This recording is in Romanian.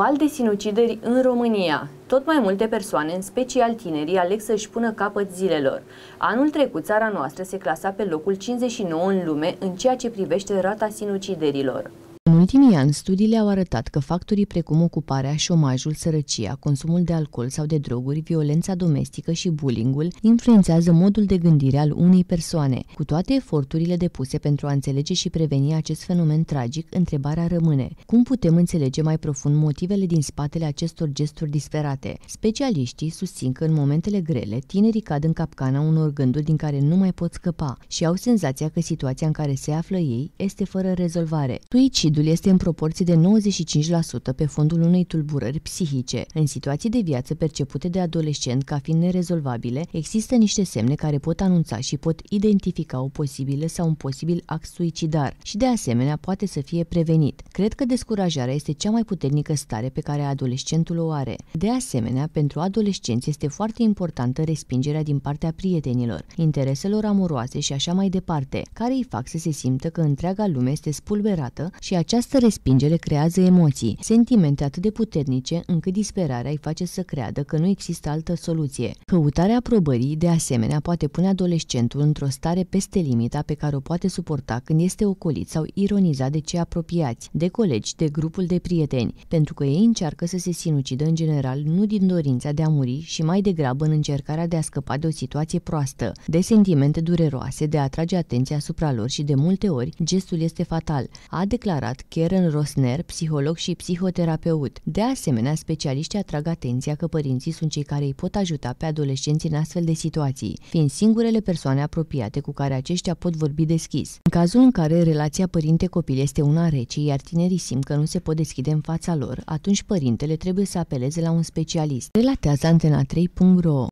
val de sinucideri în România. Tot mai multe persoane, în special tinerii, aleg să-și pună capăt zilelor. Anul trecut, țara noastră se clasa pe locul 59 în lume în ceea ce privește rata sinuciderilor. În ultimii ani, studiile au arătat că factorii precum ocuparea, șomajul, sărăcia, consumul de alcool sau de droguri, violența domestică și bullyingul influențează modul de gândire al unei persoane. Cu toate eforturile depuse pentru a înțelege și preveni acest fenomen tragic, întrebarea rămâne. Cum putem înțelege mai profund motivele din spatele acestor gesturi disperate? Specialiștii susțin că în momentele grele, tinerii cad în capcana unor gânduri din care nu mai pot scăpa și au senzația că situația în care se află ei este fără rezolvare. Suicid Suicidul este în proporție de 95% pe fondul unei tulburări psihice. În situații de viață percepute de adolescent ca fiind nerezolvabile, există niște semne care pot anunța și pot identifica o posibilă sau un posibil act suicidar și de asemenea poate să fie prevenit. Cred că descurajarea este cea mai puternică stare pe care adolescentul o are. De asemenea, pentru adolescenți este foarte importantă respingerea din partea prietenilor, intereselor amoroase și așa mai departe, care îi fac să se simtă că întreaga lume este spulberată și această respingere creează emoții, sentimente atât de puternice încât disperarea îi face să creadă că nu există altă soluție. Căutarea aprobării, de asemenea, poate pune adolescentul într-o stare peste limita pe care o poate suporta când este ocolit sau ironizat de cei apropiați, de colegi, de grupul de prieteni, pentru că ei încearcă să se sinucidă în general nu din dorința de a muri și mai degrabă în încercarea de a scăpa de o situație proastă, de sentimente dureroase, de a atrage atenția asupra lor și de multe ori gestul este fatal, a declarat doctorat Karen Rosner, psiholog și psihoterapeut. De asemenea, specialiștii atrag atenția că părinții sunt cei care îi pot ajuta pe adolescenți în astfel de situații, fiind singurele persoane apropiate cu care aceștia pot vorbi deschis. În cazul în care relația părinte-copil este una rece, iar tinerii simt că nu se pot deschide în fața lor, atunci părintele trebuie să apeleze la un specialist. Relatează Antena 3.ro